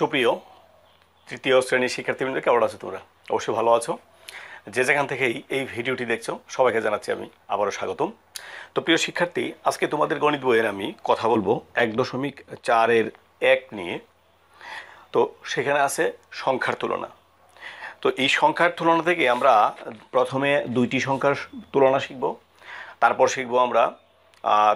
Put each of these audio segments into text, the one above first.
সুপ্রিয় তৃতীয় শ্রেণীর শিক্ষার্থীবৃন্দ কেমন আছো তোমরা অবশ্যই ভালো আছো যে যেখান থেকেই এই ভিডিওটি দেখছো সবাইকে জানাচ্ছি আমি আবারও স্বাগতম তো প্রিয় শিক্ষার্থী আজকে তোমাদের গণিত বইয়ের আমি কথা বলবো এক দশমিক চারের এক নিয়ে তো সেখানে আছে সংখ্যার তুলনা তো এই সংখ্যার তুলনা থেকে আমরা প্রথমে দুইটি সংখ্যার তুলনা শিখব তারপর শিখব আমরা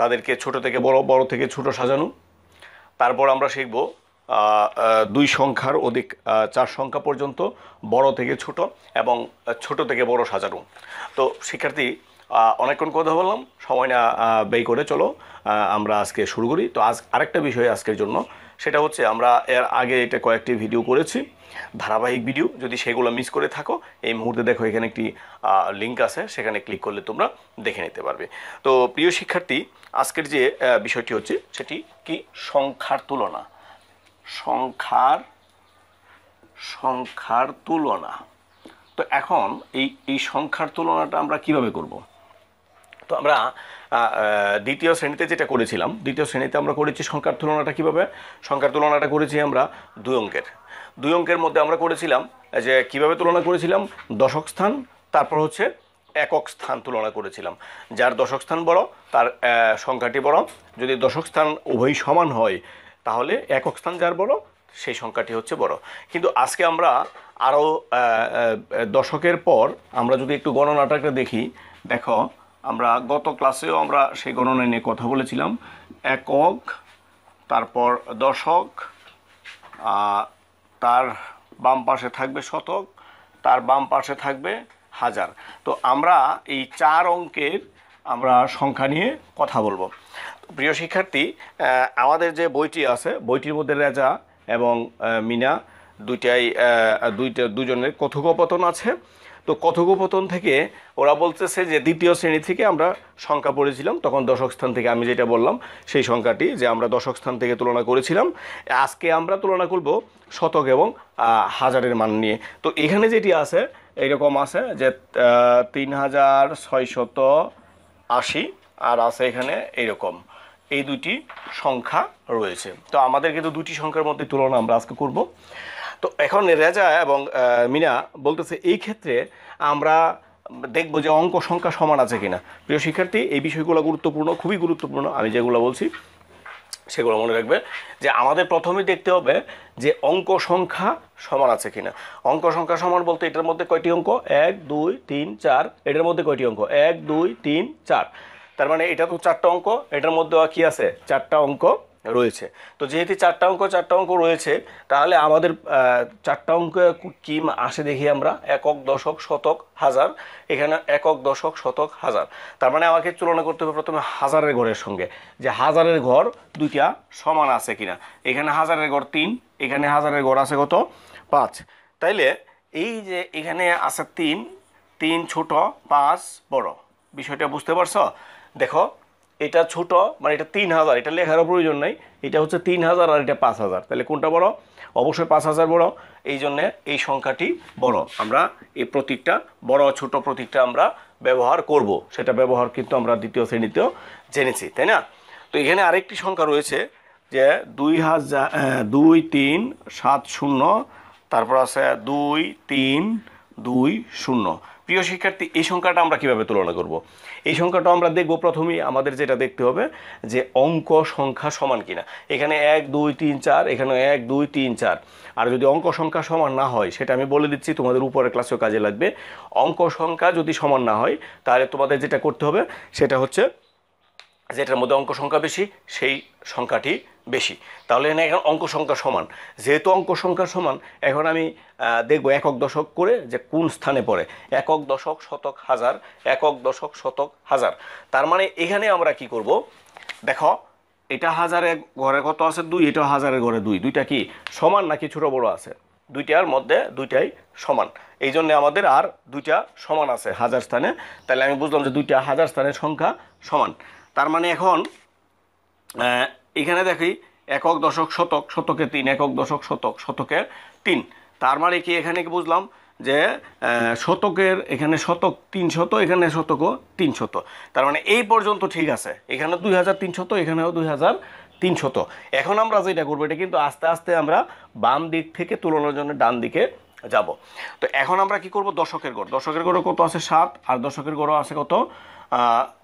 তাদেরকে ছোট থেকে বড় বড় থেকে ছোট সাজানো তারপর আমরা শিখব দুই সংখ্যার অধিক চার সংখ্যা পর্যন্ত বড় থেকে ছোট এবং ছোট থেকে বড় সাজানো তো শিক্ষার্থী অনেকক্ষণ কথা বললাম সময় না ব্যয় করে চলো আমরা আজকে শুরু করি তো আজ আরেকটা বিষয় আজকের জন্য সেটা হচ্ছে আমরা এর আগে এটা কয়েকটি ভিডিও করেছি ধারাবাহিক ভিডিও যদি সেগুলো মিস করে থাকো এই মুহূর্তে দেখো এখানে একটি লিঙ্ক আছে সেখানে ক্লিক করলে তোমরা দেখে নিতে পারবে তো প্রিয় শিক্ষার্থী আজকের যে বিষয়টি হচ্ছে সেটি কি সংখ্যার তুলনা সংখ্যার সংখ্যার তুলনা তো এখন এই এই সংখ্যার তুলনাটা আমরা কিভাবে করব তো আমরা দ্বিতীয় শ্রেণীতে যেটা করেছিলাম দ্বিতীয় শ্রেণীতে আমরা করেছি সংখ্যার তুলনাটা কিভাবে সংখ্যার তুলনাটা করেছি আমরা দুই অঙ্কের দুই অঙ্কের মধ্যে আমরা করেছিলাম যে কিভাবে তুলনা করেছিলাম দশক স্থান তারপর হচ্ছে একক স্থান তুলনা করেছিলাম যার দশক স্থান বড় তার সংখ্যাটি বড় যদি দশক স্থান উভয়ই সমান হয় তাহলে একক স্থান যার বড় সেই সংখ্যাটি হচ্ছে বড় কিন্তু আজকে আমরা আরও দশকের পর আমরা যদি একটু গণনাটাকে দেখি দেখো আমরা গত ক্লাসেও আমরা সেই গণনা নিয়ে কথা বলেছিলাম একক তারপর দশক তার বাম পাশে থাকবে শতক তার বাম পাশে থাকবে হাজার তো আমরা এই চার অঙ্কের আমরা সংখ্যা নিয়ে কথা বলবো প্রিয় শিক্ষার্থী আমাদের যে বইটি আছে বইটির মধ্যে রেজা এবং মিনা দুইটাই দুইটা দুজনের কথোকপতন আছে তো কথোকপতন থেকে ওরা বলতেছে যে দ্বিতীয় শ্রেণী থেকে আমরা সংখ্যা পড়েছিলাম তখন দশক স্থান থেকে আমি যেটা বললাম সেই সংখ্যাটি যে আমরা দশক স্থান থেকে তুলনা করেছিলাম আজকে আমরা তুলনা করব শতক এবং হাজারের মান নিয়ে তো এখানে যেটি আছে এইরকম আছে যে তিন হাজার ছয়শত আশি আর আছে এখানে এইরকম এই দুটি সংখ্যা রয়েছে তো আমাদের কিন্তু দুটি সংখ্যার মধ্যে তুলনা আমরা আজকে করব তো এখন রেজা এবং মিনা বলতেছে এই ক্ষেত্রে আমরা দেখব যে অঙ্ক সংখ্যা সমান আছে কিনা প্রিয় শিক্ষার্থী এই বিষয়গুলো গুরুত্বপূর্ণ খুবই গুরুত্বপূর্ণ আমি যেগুলো বলছি সেগুলো মনে রাখবে যে আমাদের প্রথমে দেখতে হবে যে অঙ্ক সংখ্যা সমান আছে কিনা অঙ্ক সংখ্যা সমান বলতে এটার মধ্যে কয়টি অঙ্ক এক দুই তিন চার এটার মধ্যে কয়টি অঙ্ক এক দুই তিন চার তার মানে এটা তো চারটা অঙ্ক এটার মধ্যে কি আছে চারটা অঙ্ক রয়েছে তো যেহেতু চারটা অঙ্ক চারটা অঙ্ক রয়েছে তাহলে আমাদের চারটা অঙ্ক কি আসে দেখি আমরা একক দশক শতক হাজার এখানে একক দশক শতক হাজার তার মানে আমাকে তুলনা করতে হবে প্রথমে হাজারের ঘরের সঙ্গে যে হাজারের ঘর দুইটা সমান আছে কিনা এখানে হাজারের ঘর তিন এখানে হাজারের ঘর আছে কত পাঁচ তাইলে এই যে এখানে আছে তিন তিন ছোট পাঁচ বড় বিষয়টা বুঝতে পারছ দেখো এটা ছোট মানে এটা তিন হাজার এটা লেখার প্রয়োজন নাই এটা হচ্ছে তিন হাজার আর এটা পাঁচ হাজার তাহলে কোনটা বড় অবশ্যই পাঁচ হাজার বড় এই জন্যে এই সংখ্যাটি বড় আমরা এই প্রতীকটা বড় ছোট প্রতীকটা আমরা ব্যবহার করব সেটা ব্যবহার কিন্তু আমরা দ্বিতীয় শ্রেণীতেও জেনেছি তাই না তো এখানে আরেকটি সংখ্যা রয়েছে যে দুই হাজার দুই তিন সাত শূন্য তারপর আছে দুই তিন দুই শূন্য প্রিয় শিক্ষার্থী এই সংখ্যাটা আমরা কিভাবে তুলনা করব এই সংখ্যাটা আমরা দেখব প্রথমেই আমাদের যেটা দেখতে হবে যে অঙ্ক সংখ্যা সমান কিনা এখানে এক দুই তিন চার এখানে এক দুই তিন চার আর যদি অঙ্ক সংখ্যা সমান না হয় সেটা আমি বলে দিচ্ছি তোমাদের উপরের ক্লাসেও কাজে লাগবে অঙ্ক সংখ্যা যদি সমান না হয় তাহলে তোমাদের যেটা করতে হবে সেটা হচ্ছে যেটার মধ্যে অঙ্ক সংখ্যা বেশি সেই সংখ্যাটি বেশি তাহলে এখানে এখন অঙ্ক সংখ্যা সমান যেহেতু অঙ্ক সংখ্যা সমান এখন আমি দেখব একক দশক করে যে কোন স্থানে পড়ে একক দশক শতক হাজার একক দশক শতক হাজার তার মানে এখানে আমরা কি করব দেখো এটা হাজারে ঘরে কত আছে দুই এটা হাজারের ঘরে দুই দুইটা কি সমান নাকি ছোটো বড় আছে দুইটার মধ্যে দুইটাই সমান এই জন্য আমাদের আর দুইটা সমান আছে হাজার স্থানে তাহলে আমি বুঝলাম যে দুইটা হাজার স্থানের সংখ্যা সমান তার মানে এখন এখানে দেখি একক দশক শতক শতকে তিন একক দশক শতক শতকের তিন তার মানে কি এখানে কি বুঝলাম যে শতকের এখানে শতক তিন শত এখানে শতকও তিন শত তার মানে এই পর্যন্ত ঠিক আছে এখানে দুই হাজার তিন শত এখানেও দুই হাজার তিন শত এখন আমরা যেটা করবো এটা কিন্তু আস্তে আস্তে আমরা বাম দিক থেকে তুলনার জন্য ডান দিকে যাব তো এখন আমরা কি করব দশকের গড় দশকের গড়ও কত আছে সাত আর দশকের গড়ও আছে কত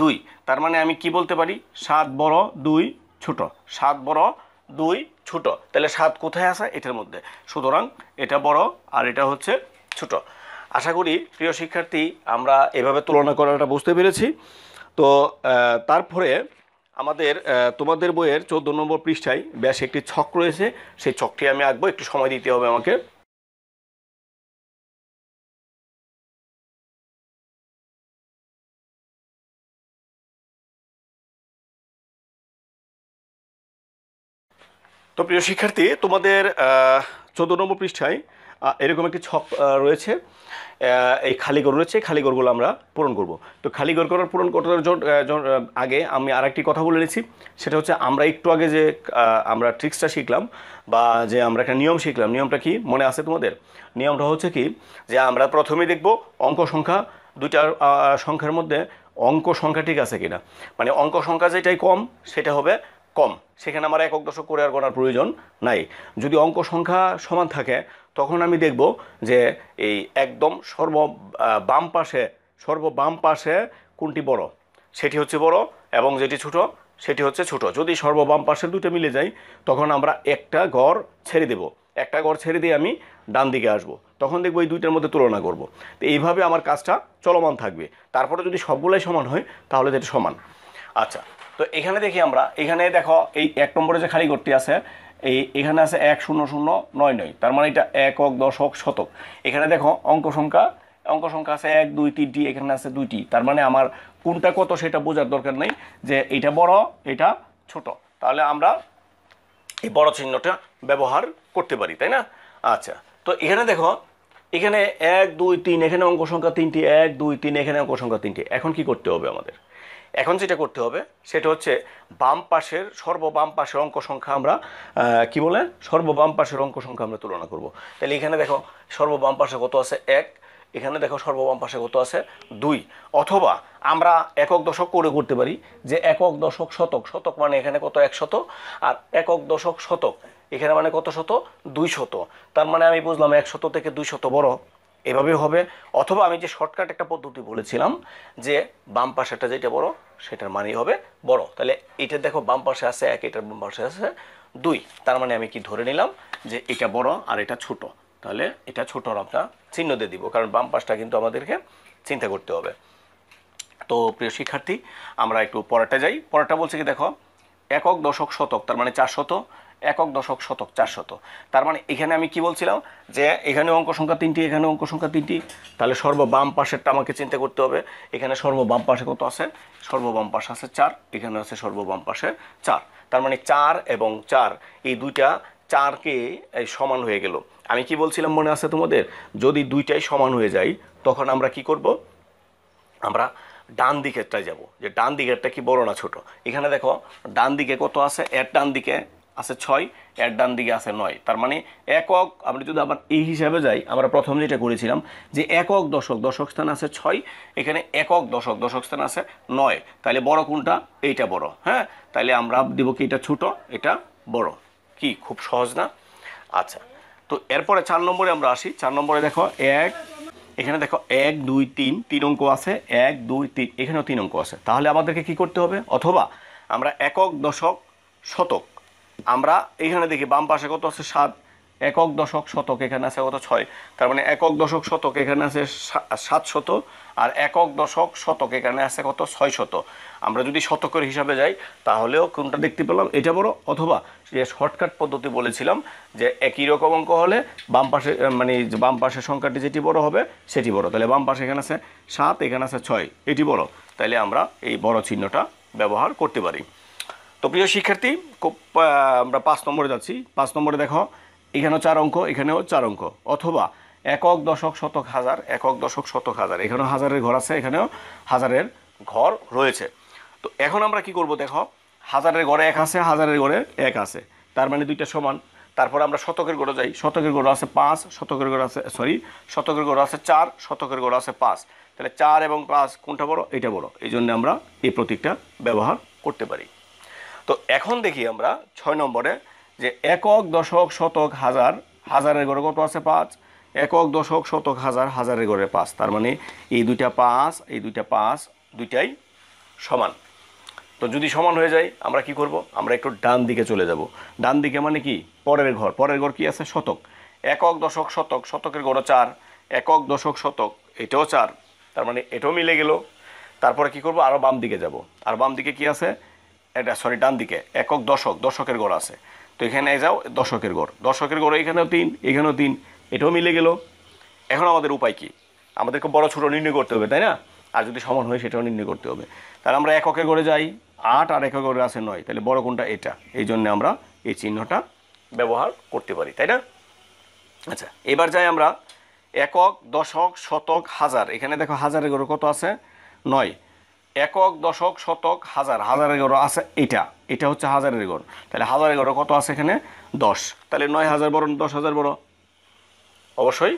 দুই তার মানে আমি কি বলতে পারি সাত বড় দুই ছোট সাত বড় দুই ছোট তাহলে সাত কোথায় আসা এটার মধ্যে সুতরাং এটা বড় আর এটা হচ্ছে ছোট আশা করি প্রিয় শিক্ষার্থী আমরা এভাবে তুলনা করাটা বুঝতে পেরেছি তো তারপরে আমাদের তোমাদের বইয়ের চোদ্দ নম্বর পৃষ্ঠায় ব্যাস একটি ছক রয়েছে সেই ছকটি আমি আঁকবো একটু সময় দিতে হবে আমাকে তো প্রিয় শিক্ষার্থী তোমাদের চোদ্দ নম্বর পৃষ্ঠায় এরকম একটি ছক রয়েছে এই খালি গড় রয়েছে খালি গড়গুলো আমরা পূরণ করব তো খালি গড় করার পূরণ করার আগে আমি আর একটি কথা বলে নিয়েছি সেটা হচ্ছে আমরা একটু আগে যে আমরা ট্রিক্সটা শিখলাম বা যে আমরা একটা নিয়ম শিখলাম নিয়মটা কি মনে আছে তোমাদের নিয়মটা হচ্ছে কি যে আমরা প্রথমে দেখব অঙ্ক সংখ্যা দুইটা সংখ্যার মধ্যে অঙ্ক সংখ্যা ঠিক আছে কিনা মানে অঙ্ক সংখ্যা যেটাই কম সেটা হবে কম সেখানে আমার একক দশক করে আর গণার প্রয়োজন নাই যদি অঙ্ক সংখ্যা সমান থাকে তখন আমি দেখব যে এই একদম সর্ব বাম পাশে সর্ব বাম পাশে কোনটি বড় সেটি হচ্ছে বড় এবং যেটি ছোট সেটি হচ্ছে ছোট যদি সর্ব বাম পাশে দুটো মিলে যাই তখন আমরা একটা গড় ছেড়ে দেব একটা গড় ছেড়ে দিয়ে আমি ডান দিকে আসব। তখন দেখব এই দুইটার মধ্যে তুলনা করব। তো এইভাবে আমার কাজটা চলমান থাকবে তারপরে যদি সবগুলাই সমান হয় তাহলে সেটা সমান আচ্ছা তো এখানে দেখি আমরা এখানে দেখো এই এক নম্বরে যে খালি ঘরটি আছে এই এখানে আছে এক শূন্য শূন্য নয় নয় তার মানে এটা একক দশক শতক এখানে দেখো অঙ্ক সংখ্যা অঙ্ক সংখ্যা আছে এক দুই তিনটি এখানে আছে দুইটি তার মানে আমার কোনটা কত সেটা বোঝার দরকার নেই যে এটা বড় এটা ছোট তাহলে আমরা এই বড় চিহ্নটা ব্যবহার করতে পারি তাই না আচ্ছা তো এখানে দেখো এখানে এক দুই তিন এখানে অঙ্ক সংখ্যা তিনটি এক দুই তিন এখানে অঙ্ক সংখ্যা তিনটি এখন কি করতে হবে আমাদের এখন যেটা করতে হবে সেটা হচ্ছে বাম পাশের সর্ববাম পাশের অঙ্ক সংখ্যা আমরা কি বলে সর্ববাম পাশের অঙ্ক সংখ্যা আমরা তুলনা করব তাহলে এখানে দেখো সর্ববাম পাশে কত আছে এক এখানে দেখো সর্ববাম পাশে কত আছে দুই অথবা আমরা একক দশক করে করতে পারি যে একক দশক শতক শতক মানে এখানে কত এক শত আর একক দশক শতক এখানে মানে কত শত দুই শত তার মানে আমি বুঝলাম এক শত থেকে দুই শত বড় এভাবে হবে অথবা আমি যে শর্টকাট একটা পদ্ধতি বলেছিলাম যে বাম পাশেটা যেটা বড় সেটার মানেই হবে বড় তাহলে এটা দেখো বাম পাশে আছে এক এটার বাম পাশে আছে দুই তার মানে আমি কি ধরে নিলাম যে এটা বড় আর এটা ছোট তাহলে এটা ছোট আমরা চিহ্ন দিয়ে দিব কারণ বাম পাশটা কিন্তু আমাদেরকে চিন্তা করতে হবে তো প্রিয় শিক্ষার্থী আমরা একটু পরেরটা যাই পরেরটা বলছে কি দেখো একক দশক শতক তার মানে চার শত একক দশক শতক চার শত তার মানে এখানে আমি কি বলছিলাম যে এখানে অঙ্ক সংখ্যা তিনটি এখানে অঙ্ক সংখ্যা তিনটি তাহলে সর্ব বাম পাশেরটা আমাকে চিন্তা করতে হবে এখানে সর্ব বাম পাশে কত আছে সর্ব বাম পাশে আছে চার এখানে আছে সর্ব বাম পাশে চার তার মানে চার এবং চার এই দুইটা চারকে সমান হয়ে গেল আমি কি বলছিলাম মনে আছে তোমাদের যদি দুইটাই সমান হয়ে যায় তখন আমরা কি করব আমরা ডান দিকেরটায় যাব যে ডান দিকেরটা কি বড় না ছোট এখানে দেখো ডান দিকে কত আছে এর ডান দিকে আছে ছয় এর ডান দিকে আছে নয় তার মানে একক আমরা যদি আবার এই হিসাবে যাই আমরা প্রথম যেটা করেছিলাম যে একক দশক দশক স্থান আছে ছয় এখানে একক দশক দশক স্থান আছে নয় তাহলে বড় কোনটা এইটা বড় হ্যাঁ তাহলে আমরা দেব কি এটা ছোট এটা বড় কি খুব সহজ না আচ্ছা তো এরপরে চার নম্বরে আমরা আসি চার নম্বরে দেখো এক এখানে দেখো এক দুই তিন তিন অঙ্ক আছে এক দুই তিন এখানেও তিন অঙ্ক আছে তাহলে আমাদেরকে কি করতে হবে অথবা আমরা একক দশক শতক আমরা এখানে দেখি বাম পাশে কত আছে সাত একক দশক শতক এখানে আছে কত ছয় তার মানে একক দশক শতক এখানে আছে সাত শত আর একক দশক শতক এখানে আছে কত ছয় শত আমরা যদি শতকের হিসাবে যাই তাহলেও কোনটা দেখতে পেলাম এটা বড় অথবা যে শর্টকাট পদ্ধতি বলেছিলাম যে একই রকম অঙ্ক হলে বাম পাশে মানে বাম পাশের সংখ্যাটি যেটি বড় হবে সেটি বড় তাহলে বাম পাশে এখানে আছে সাত এখানে আছে ছয় এটি বড় তাহলে আমরা এই বড় চিহ্নটা ব্যবহার করতে পারি তো প্রিয় শিক্ষার্থী খুব আমরা পাঁচ নম্বরে যাচ্ছি পাঁচ নম্বরে দেখো এখানেও চার অঙ্ক এখানেও চার অঙ্ক অথবা একক দশক শতক হাজার একক দশক শতক হাজার এখানেও হাজারের ঘর আছে এখানেও হাজারের ঘর রয়েছে তো এখন আমরা কি করব দেখো হাজারের ঘরে এক আছে হাজারের ঘরে এক আছে তার মানে দুইটা সমান তারপর আমরা শতকের গড়ে যাই শতকের গোড়া আছে পাঁচ শতকের গোড়া আছে সরি শতকের গোড়া আছে চার শতকের গোড়া আছে পাঁচ তাহলে চার এবং পাঁচ কোনটা বড় এটা বড় এই জন্য আমরা এই প্রতীকটা ব্যবহার করতে পারি তো এখন দেখি আমরা ছয় নম্বরে যে একক দশক শতক হাজার হাজারের ঘরে কত আছে পাঁচ একক দশক শতক হাজার হাজারের ঘরে পাঁচ তার মানে এই দুইটা পাঁচ এই দুইটা পাঁচ দুইটাই সমান তো যদি সমান হয়ে যায় আমরা কি করব আমরা একটু ডান দিকে চলে যাব ডান দিকে মানে কি পরের ঘর পরের ঘর কি আছে শতক একক দশক শতক শতকের গড় চার একক দশক শতক এটাও চার তার মানে এটাও মিলে গেল তারপরে কি করব আরও বাম দিকে যাব আর বাম দিকে কি আছে এটা সরি ডান দিকে একক দশক দশকের গড় আছে তো এখানে যাও দশকের গড় দশকের গড় এখানেও তিন এখানেও তিন এটাও মিলে গেল এখন আমাদের উপায় কী আমাদেরকে বড় ছোটো নির্ণয় করতে হবে তাই না আর যদি সমান হয় সেটাও নির্ণয় করতে হবে তাহলে আমরা এককে গড়ে যাই আট আর এক গড়ে আছে নয় তাহলে বড় কোনটা এটা এই জন্য আমরা এই চিহ্নটা ব্যবহার করতে পারি তাই না আচ্ছা এবার যাই আমরা একক দশক শতক হাজার এখানে দেখো হাজারের গড় কত আছে নয় একক দশক শতক হাজার হাজার এগারো আছে এটা এটা হচ্ছে হাজারের এগারো তাহলে হাজার এগারো কত আছে এখানে দশ তাহলে নয় হাজার বড় দশ হাজার বড় অবশ্যই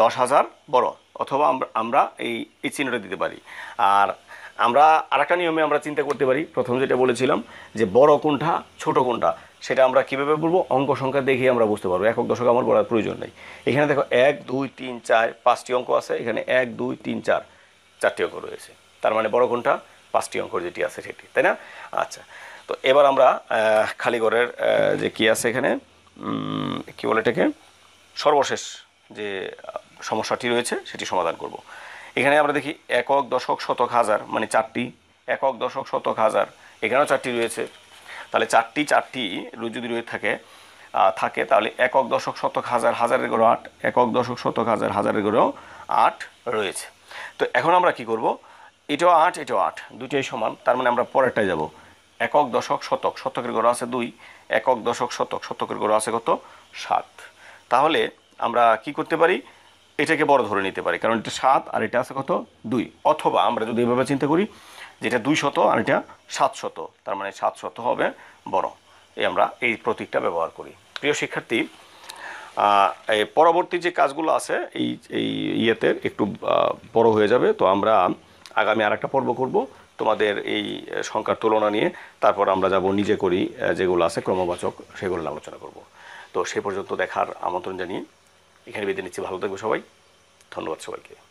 দশ হাজার বড় অথবা আমরা এই এই চিহ্নটা দিতে পারি আর আমরা আরেকটা নিয়মে আমরা চিন্তা করতে পারি প্রথম যেটা বলেছিলাম যে বড় কোনটা ছোট কোনটা সেটা আমরা কীভাবে বলবো অঙ্ক সংখ্যা দেখে আমরা বুঝতে পারবো একক দশক আমার বলার প্রয়োজন নেই এখানে দেখো এক দুই তিন চার পাঁচটি অঙ্ক আছে এখানে এক দুই তিন চার চারটি অঙ্ক রয়েছে তার মানে বড় ঘন্টা পাঁচটি অঙ্ক যেটি আছে সেটি তাই না আচ্ছা তো এবার আমরা খালিগড়ের যে কি আছে এখানে কি বলে এটাকে সর্বশেষ যে সমস্যাটি রয়েছে সেটি সমাধান করব। এখানে আমরা দেখি একক দশক শতক হাজার মানে চারটি একক দশক শতক হাজার এখানেও চারটি রয়েছে তাহলে চারটি চারটি যদি রয়ে থাকে থাকে তাহলে একক দশক শতক হাজার হাজারের গড়ে আট একক দশক শতক হাজার হাজারের গড়েও আট রয়েছে তো এখন আমরা কি করব এটাও আট এটাও আট দুটোই সমান তার মানে আমরা পরেরটায় যাব একক দশক শতক শতকের গড় আছে দুই একক দশক শতক শতকের গড় আছে কত সাত তাহলে আমরা কি করতে পারি এটাকে বড় ধরে নিতে পারি কারণ এটা সাত আর এটা আছে কত দুই অথবা আমরা যদি এভাবে চিন্তা করি যেটা দুই শত আর এটা সাত শত তার মানে সাত শত হবে বড় এই আমরা এই প্রতীকটা ব্যবহার করি প্রিয় শিক্ষার্থী পরবর্তী যে কাজগুলো আছে এই এই ইয়েতে একটু বড় হয়ে যাবে তো আমরা আগামী আর একটা পর্ব করব তোমাদের এই সংখ্যার তুলনা নিয়ে তারপর আমরা যাব নিজে করি যেগুলো আছে ক্রমবাচক সেগুলো আলোচনা করব তো সে পর্যন্ত দেখার আমন্ত্রণ জানিয়ে এখানে বেঁধে নিচ্ছি ভালো থাকবে সবাই ধন্যবাদ সবাইকে